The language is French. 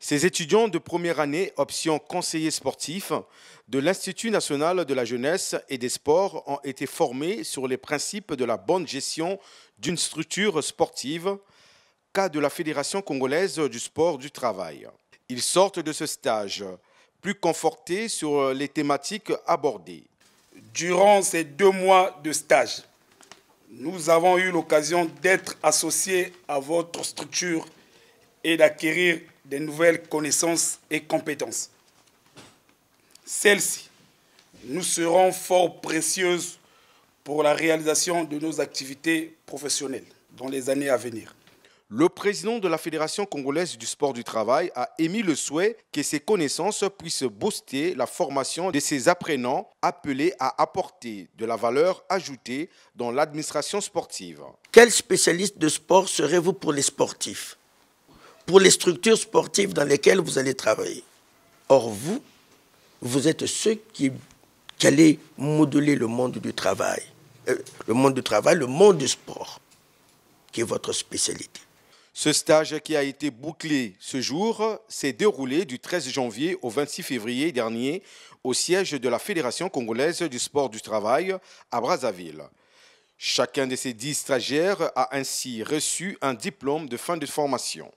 Ces étudiants de première année, option conseiller sportif de l'Institut national de la jeunesse et des sports, ont été formés sur les principes de la bonne gestion d'une structure sportive, cas de la Fédération congolaise du sport du travail. Ils sortent de ce stage plus confortés sur les thématiques abordées. Durant ces deux mois de stage, nous avons eu l'occasion d'être associés à votre structure et d'acquérir des nouvelles connaissances et compétences. Celles-ci nous seront fort précieuses pour la réalisation de nos activités professionnelles dans les années à venir. Le président de la Fédération congolaise du sport du travail a émis le souhait que ces connaissances puissent booster la formation de ses apprenants appelés à apporter de la valeur ajoutée dans l'administration sportive. Quel spécialiste de sport serez-vous pour les sportifs pour les structures sportives dans lesquelles vous allez travailler. Or, vous, vous êtes ceux qui, allez modeler le monde du travail, euh, le monde du travail, le monde du sport, qui est votre spécialité. Ce stage qui a été bouclé ce jour s'est déroulé du 13 janvier au 26 février dernier au siège de la Fédération congolaise du sport du travail à Brazzaville. Chacun de ces dix stagiaires a ainsi reçu un diplôme de fin de formation.